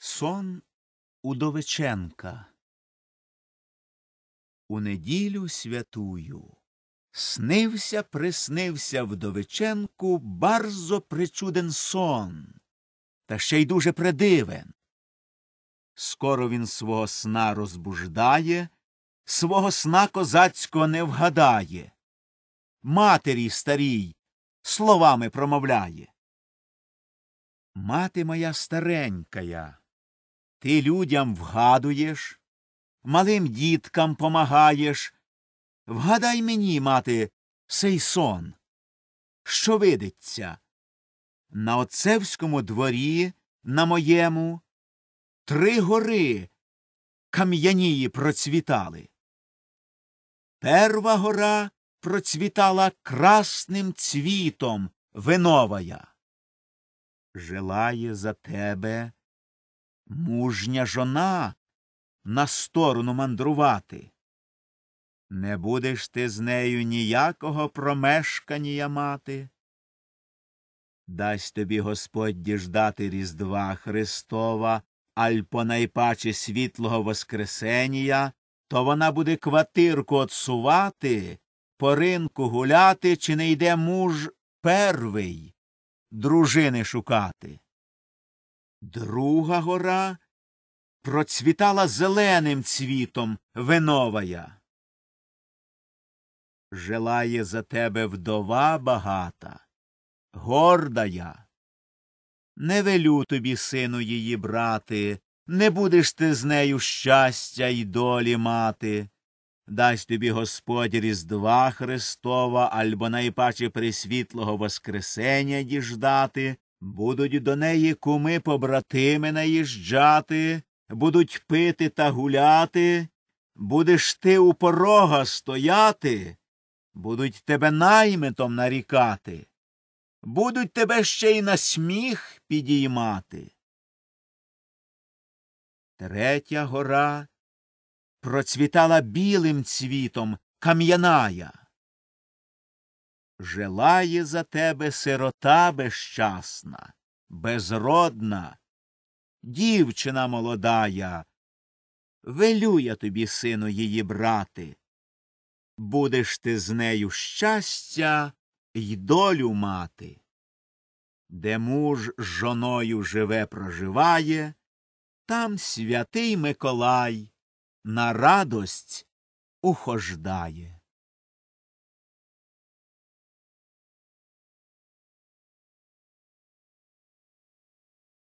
Сон Удовиченка У неділю святую снився, приснився вдовиченку барзо причуден сон, та ще й дуже придивен. Скоро він свого сна розбуждає, свого сна козацького не вгадає, матері старій словами промовляє. Мати моя старенькая. Ти людям вгадуєш, малим діткам помагаєш. Вгадай мені, мати, сей сон, що видиться. На отцевському дворі, на моєму, три гори кам'янії процвітали. Перва гора процвітала красним цвітом виновая. Желає за тебе мужня жона на сторону мандрувати. Не будеш ти з нею ніякого промешкання мати. Дасть тобі Господь діждати Різдва Христова, альпо найпаче світлого Воскресенія, то вона буде квартирку отсувати, по ринку гуляти, чи не йде муж первий дружини шукати. Друга гора процвітала зеленим цвітом виновая. Желає за тебе вдова багата, гордая. Не велю тобі, сину, її брати, не будеш ти з нею щастя й долі мати. Дасть тобі Господь Різдва Христова, альбо найпаче Пресвітлого Воскресення діждати. Будуть до неї куми побратими наїжджати, будуть пити та гуляти, будеш ти у порога стояти, будуть тебе наймитом нарікати, будуть тебе ще й на сміх підіймати. Третя гора процвітала білим цвітом кам'яная желає за тебе сирота безщасна, безродна, дівчина молодая. Велю я тобі, сину, її брати. Будеш ти з нею щастя й долю мати, де муж з жоною живе проживає, там святий Миколай на радость ухождає.